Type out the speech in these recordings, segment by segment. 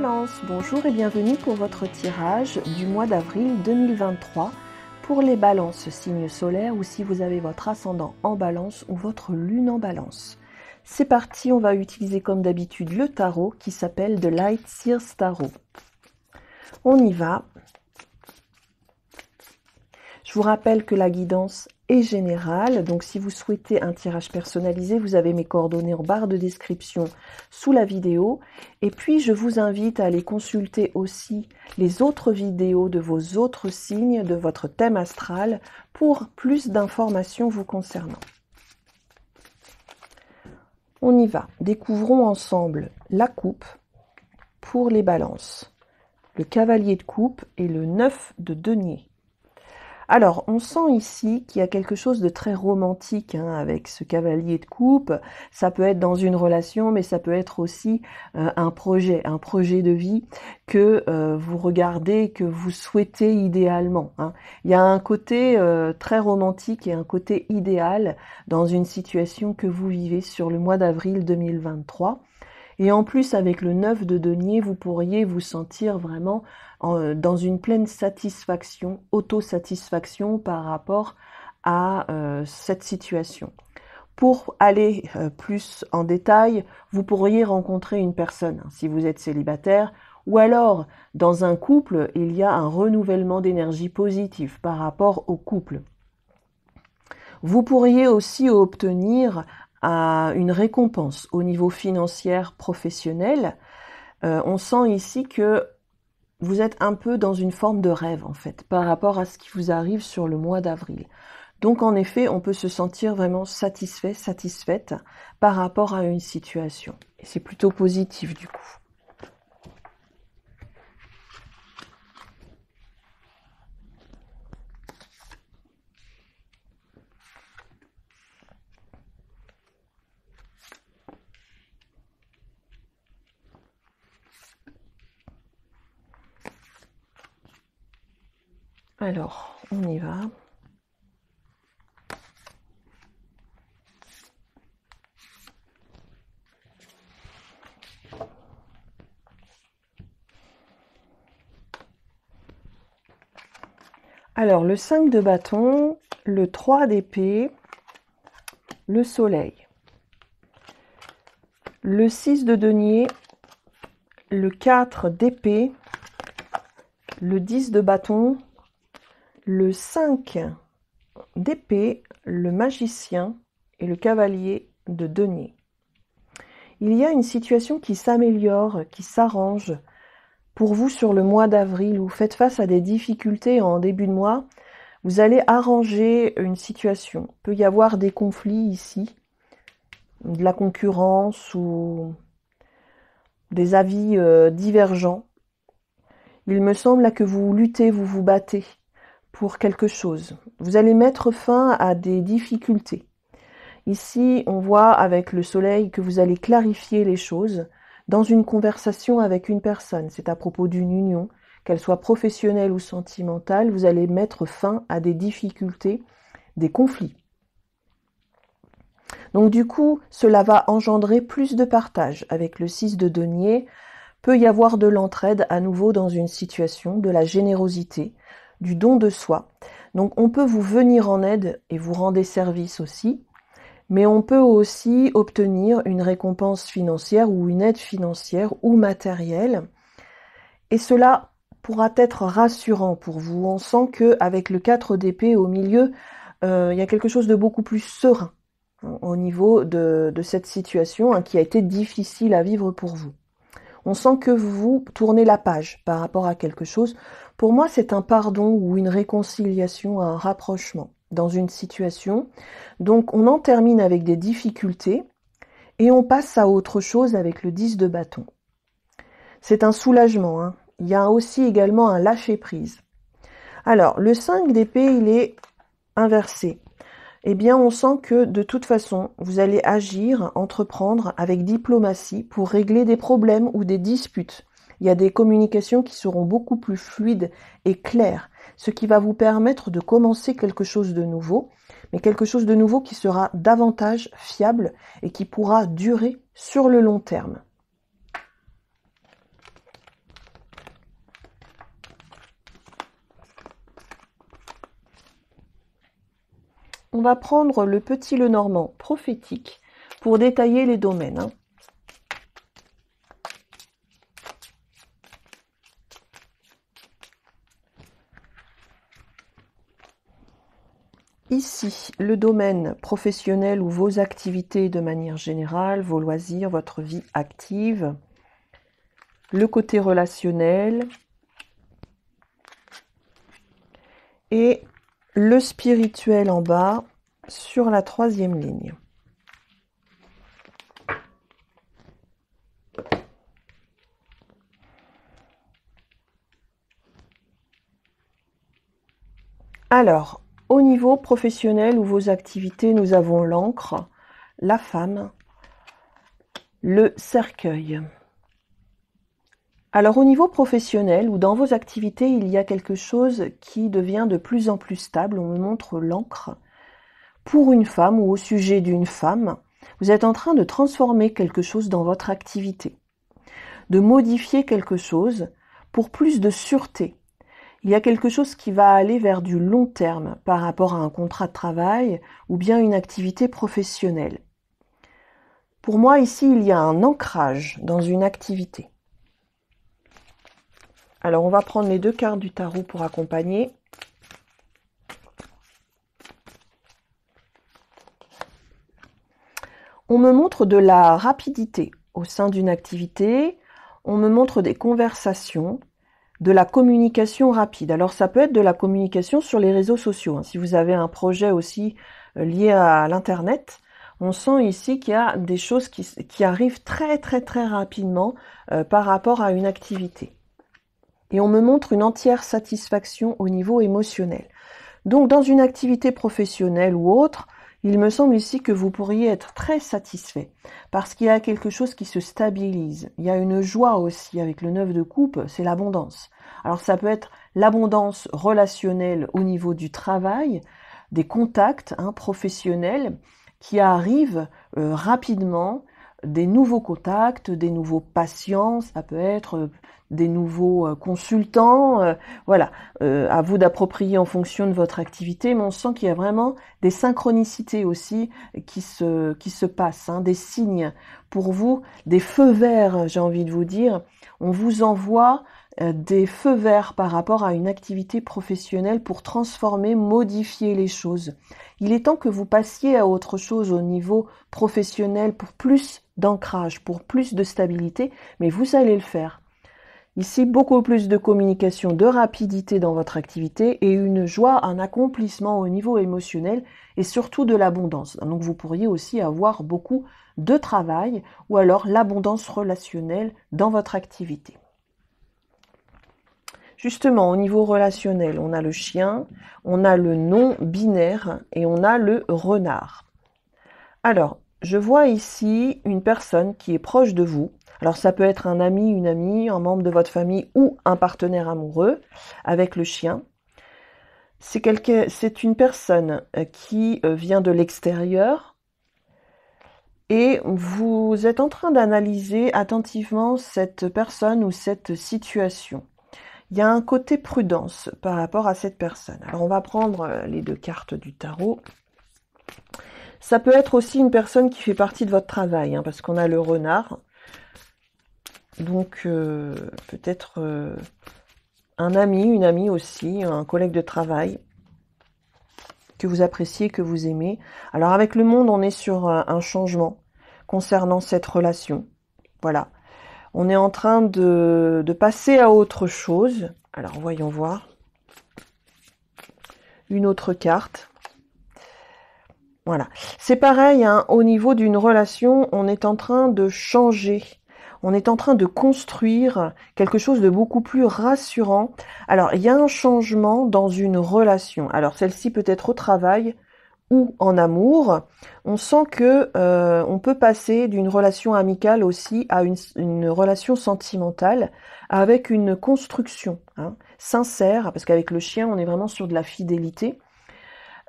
Balance, bonjour et bienvenue pour votre tirage du mois d'avril 2023 pour les balances signe solaire ou si vous avez votre ascendant en balance ou votre lune en balance. C'est parti, on va utiliser comme d'habitude le tarot qui s'appelle The Light Sears Tarot. On y va. Je vous rappelle que la guidance et Donc si vous souhaitez un tirage personnalisé, vous avez mes coordonnées en barre de description sous la vidéo. Et puis je vous invite à aller consulter aussi les autres vidéos de vos autres signes, de votre thème astral, pour plus d'informations vous concernant. On y va. Découvrons ensemble la coupe pour les balances, le cavalier de coupe et le 9 de denier. Alors, on sent ici qu'il y a quelque chose de très romantique hein, avec ce cavalier de coupe. Ça peut être dans une relation, mais ça peut être aussi euh, un projet, un projet de vie que euh, vous regardez, que vous souhaitez idéalement. Hein. Il y a un côté euh, très romantique et un côté idéal dans une situation que vous vivez sur le mois d'avril 2023. Et en plus, avec le 9 de denier, vous pourriez vous sentir vraiment euh, dans une pleine satisfaction, autosatisfaction par rapport à euh, cette situation. Pour aller euh, plus en détail, vous pourriez rencontrer une personne hein, si vous êtes célibataire, ou alors dans un couple, il y a un renouvellement d'énergie positive par rapport au couple. Vous pourriez aussi obtenir une récompense au niveau financier, professionnel, euh, on sent ici que vous êtes un peu dans une forme de rêve en fait par rapport à ce qui vous arrive sur le mois d'avril. Donc en effet, on peut se sentir vraiment satisfait, satisfaite par rapport à une situation. Et c'est plutôt positif du coup. Alors, on y va. Alors, le 5 de bâton, le 3 d'épée, le soleil, le 6 de denier, le 4 d'épée, le 10 de bâton, le 5 d'épée, le magicien et le cavalier de denier. Il y a une situation qui s'améliore, qui s'arrange pour vous sur le mois d'avril ou vous faites face à des difficultés en début de mois. Vous allez arranger une situation. Il peut y avoir des conflits ici, de la concurrence ou des avis euh, divergents. Il me semble que vous luttez, vous vous battez pour quelque chose. Vous allez mettre fin à des difficultés. Ici, on voit avec le soleil que vous allez clarifier les choses dans une conversation avec une personne. C'est à propos d'une union, qu'elle soit professionnelle ou sentimentale, vous allez mettre fin à des difficultés, des conflits. Donc du coup, cela va engendrer plus de partage. Avec le 6 de denier, peut y avoir de l'entraide à nouveau dans une situation, de la générosité, du don de soi. Donc on peut vous venir en aide et vous rendre service aussi, mais on peut aussi obtenir une récompense financière ou une aide financière ou matérielle. Et cela pourra être rassurant pour vous. On sent que avec le 4 d'épée au milieu, euh, il y a quelque chose de beaucoup plus serein au niveau de, cette situation hein, qui a été difficile à vivre pour vous. On sent que vous tournez la page par rapport à quelque chose. Pour moi, c'est un pardon ou une réconciliation, un rapprochement dans une situation. Donc on en termine avec des difficultés et on passe à autre chose avec le 10 de bâton. C'est un soulagement. Hein. Il y a aussi également un lâcher-prise. Alors, le 5 d'épée, il est inversé eh bien on sent que de toute façon, vous allez agir, entreprendre avec diplomatie pour régler des problèmes ou des disputes. Il y a des communications qui seront beaucoup plus fluides et claires, ce qui va vous permettre de commencer quelque chose de nouveau, mais quelque chose de nouveau qui sera davantage fiable et qui pourra durer sur le long terme. On va prendre le petit Lenormand prophétique pour détailler les domaines. Hein. Ici, le domaine professionnel ou vos activités de manière générale, vos loisirs, votre vie active, le côté relationnel, Le spirituel en bas, sur la troisième ligne. Alors, au niveau professionnel ou vos activités, nous avons l'encre, la femme, le cercueil. Alors au niveau professionnel ou dans vos activités, il y a quelque chose qui devient de plus en plus stable. On me montre l'encre pour une femme ou au sujet d'une femme. Vous êtes en train de transformer quelque chose dans votre activité, de modifier quelque chose pour plus de sûreté. Il y a quelque chose qui va aller vers du long terme par rapport à un contrat de travail ou bien une activité professionnelle. Pour moi, ici, il y a un ancrage dans une activité. Alors, on va prendre les deux cartes du tarot pour accompagner. On me montre de la rapidité au sein d'une activité. On me montre des conversations, de la communication rapide. Alors, ça peut être de la communication sur les réseaux sociaux. Hein. Si vous avez un projet aussi euh, lié à l'Internet, on sent ici qu'il y a des choses qui, arrivent très très très rapidement euh, par rapport à une activité et on me montre une entière satisfaction au niveau émotionnel. Donc dans une activité professionnelle ou autre, il me semble ici que vous pourriez être très satisfait parce qu'il y a quelque chose qui se stabilise. Il y a une joie aussi avec le 9 de coupe, c'est l'abondance. Alors ça peut être l'abondance relationnelle au niveau du travail, des contacts hein, professionnels qui arrivent euh, rapidement des nouveaux contacts, des nouveaux patients, ça peut être euh, des nouveaux euh, consultants. Euh, voilà, à vous d'approprier en fonction de votre activité, mais on sent qu'il y a vraiment des synchronicités aussi qui se, passent, hein, des signes pour vous, des feux verts, j'ai envie de vous dire. On vous envoie euh, des feux verts par rapport à une activité professionnelle pour transformer, modifier les choses. Il est temps que vous passiez à autre chose au niveau professionnel pour plus d'ancrage, pour plus de stabilité, mais vous allez le faire. Ici, beaucoup plus de communication, de rapidité dans votre activité et une joie, un accomplissement au niveau émotionnel et surtout de l'abondance. Donc vous pourriez aussi avoir beaucoup de travail ou alors l'abondance relationnelle dans votre activité. Justement, au niveau relationnel, on a le chien, on a le non binaire et on a le renard. Alors, je vois ici une personne qui est proche de vous. Alors ça peut être un ami, une amie, un membre de votre famille ou un partenaire amoureux avec le chien. C'est c'est une personne euh, qui euh, vient de l'extérieur et vous êtes en train d'analyser attentivement cette personne ou cette situation il y a un côté prudence par rapport à cette personne. Alors on va prendre euh, les deux cartes du tarot. Ça peut être aussi une personne qui fait partie de votre travail, hein, parce qu'on a le renard. Donc euh, peut-être euh, un ami, une amie aussi, un collègue de travail que vous appréciez, que vous aimez. Alors avec le monde, on est sur un changement concernant cette relation. Voilà. On est en train de, passer à autre chose. Alors, voyons voir. Une autre carte. Voilà. C'est pareil, hein. au niveau d'une relation, on est en train de changer. On est en train de construire quelque chose de beaucoup plus rassurant. Alors, il y a un changement dans une relation. Alors, celle-ci peut être au travail, en amour, on sent que euh, on peut passer d'une relation amicale aussi à une, relation sentimentale avec une construction hein, sincère, parce qu'avec le chien on est vraiment sur de la fidélité.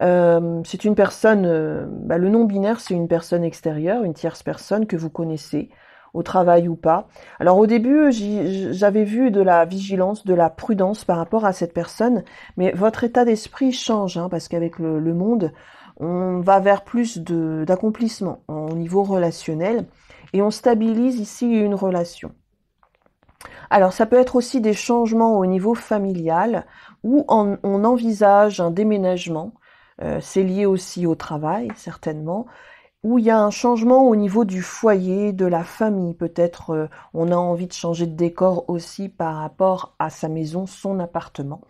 Euh, c'est une personne, euh, bah, le nom binaire c'est une personne extérieure, une tierce personne que vous connaissez au travail ou pas. Alors au début, j'avais vu de la vigilance, de la prudence par rapport à cette personne, mais votre état d'esprit change, hein, parce qu'avec le, monde, on va vers plus d'accomplissement au niveau relationnel et on stabilise ici une relation. Alors ça peut être aussi des changements au niveau familial où on, envisage un déménagement. Euh, c'est lié aussi au travail certainement. Ou il y a un changement au niveau du foyer, de la famille. Peut-être euh, on a envie de changer de décor aussi par rapport à sa maison, son appartement.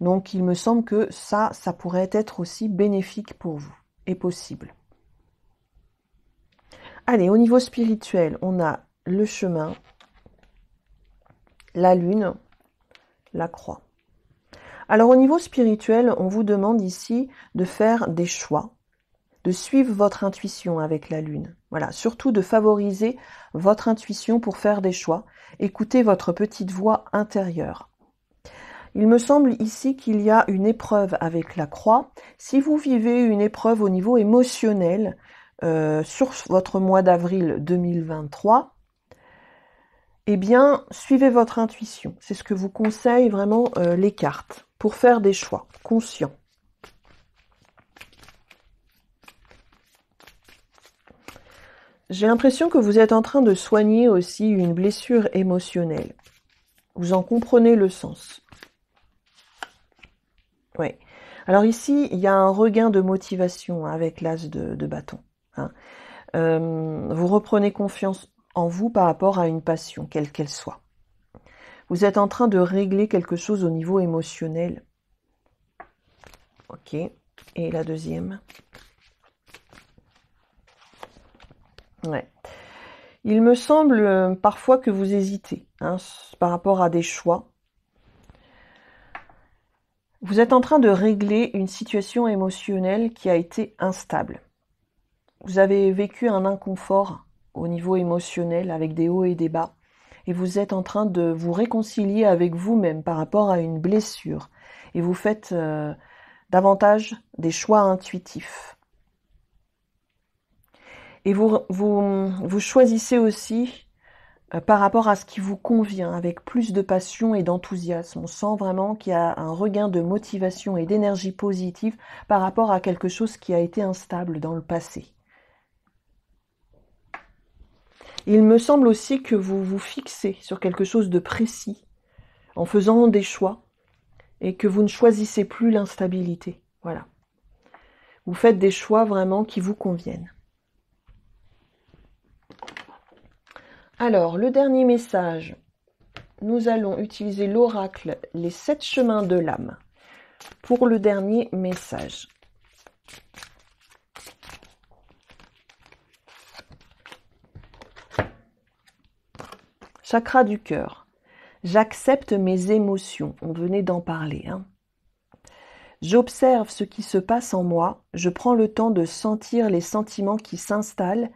Donc il me semble que ça, ça pourrait être aussi bénéfique pour vous et possible. Allez, au niveau spirituel, on a le chemin, la lune, la croix. Alors au niveau spirituel, on vous demande ici de faire des choix de suivre votre intuition avec la lune. Voilà, surtout de favoriser votre intuition pour faire des choix. Écoutez votre petite voix intérieure. Il me semble ici qu'il y a une épreuve avec la croix. Si vous vivez une épreuve au niveau émotionnel euh, sur votre mois d'avril 2023, eh bien, suivez votre intuition. C'est ce que vous conseille vraiment euh, les cartes pour faire des choix conscients. J'ai l'impression que vous êtes en train de soigner aussi une blessure émotionnelle. Vous en comprenez le sens. Oui. Alors ici, il y a un regain de motivation hein, avec l'as de, bâton. Hein. Euh, vous reprenez confiance en vous par rapport à une passion, quelle qu'elle soit. Vous êtes en train de régler quelque chose au niveau émotionnel. Ok. Et la deuxième Il me semble euh, parfois que vous hésitez hein, par rapport à des choix. Vous êtes en train de régler une situation émotionnelle qui a été instable. Vous avez vécu un inconfort au niveau émotionnel avec des hauts et des bas et vous êtes en train de vous réconcilier avec vous-même par rapport à une blessure et vous faites euh, davantage des choix intuitifs. Et vous, vous, choisissez aussi euh, par rapport à ce qui vous convient, avec plus de passion et d'enthousiasme. On sent vraiment qu'il y a un regain de motivation et d'énergie positive par rapport à quelque chose qui a été instable dans le passé. Il me semble aussi que vous vous fixez sur quelque chose de précis en faisant des choix et que vous ne choisissez plus l'instabilité. Voilà. Vous faites des choix vraiment qui vous conviennent. Alors, le dernier message. Nous allons utiliser l'oracle Les sept chemins de l'âme pour le dernier message. Chakra du cœur. J'accepte mes émotions. On venait d'en parler. Hein. J'observe ce qui se passe en moi. Je prends le temps de sentir les sentiments qui s'installent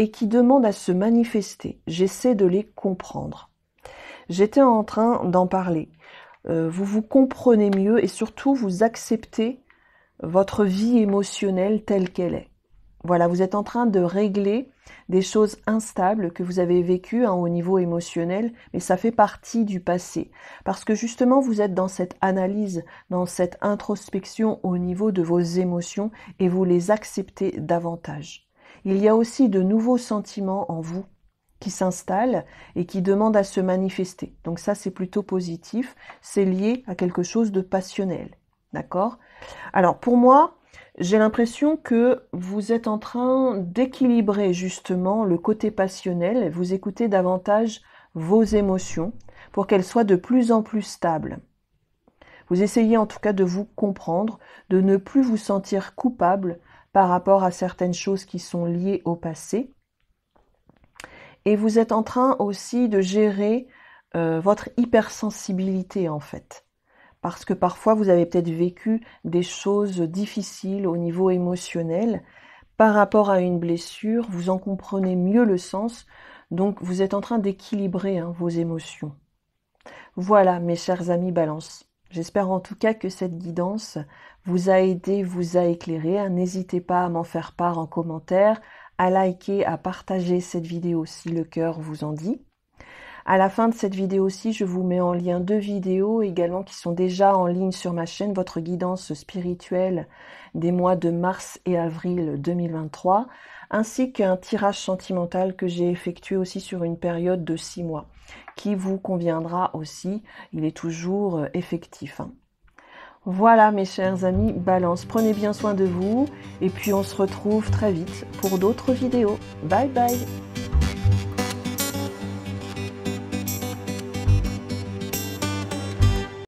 et qui demandent à se manifester. J'essaie de les comprendre. J'étais en train d'en parler. Euh, vous vous comprenez mieux et surtout vous acceptez votre vie émotionnelle telle qu'elle est. Voilà, vous êtes en train de régler des choses instables que vous avez vécues un hein, au niveau émotionnel, mais ça fait partie du passé. Parce que justement, vous êtes dans cette analyse, dans cette introspection au niveau de vos émotions et vous les acceptez davantage il y a aussi de nouveaux sentiments en vous qui s'installent et qui demandent à se manifester. Donc ça, c'est plutôt positif, c'est lié à quelque chose de passionnel. D'accord Alors pour moi, j'ai l'impression que vous êtes en train d'équilibrer justement le côté passionnel, vous écoutez davantage vos émotions pour qu'elles soient de plus en plus stables. Vous essayez en tout cas de vous comprendre, de ne plus vous sentir coupable par rapport à certaines choses qui sont liées au passé. Et vous êtes en train aussi de gérer euh, votre hypersensibilité en fait. Parce que parfois vous avez peut-être vécu des choses difficiles au niveau émotionnel. Par rapport à une blessure, vous en comprenez mieux le sens. Donc vous êtes en train d'équilibrer hein, vos émotions. Voilà mes chers amis balance. J'espère en tout cas que cette guidance vous a aidé, vous a éclairé. N'hésitez pas à m'en faire part en commentaire, à liker, à partager cette vidéo si le cœur vous en dit. À la fin de cette vidéo aussi, je vous mets en lien deux vidéos également qui sont déjà en ligne sur ma chaîne, votre guidance spirituelle des mois de mars et avril 2023, ainsi qu'un tirage sentimental que j'ai effectué aussi sur une période de six mois qui vous conviendra aussi. Il est toujours euh, effectif. Hein. Voilà mes chers amis Balance, prenez bien soin de vous et puis on se retrouve très vite pour d'autres vidéos. Bye bye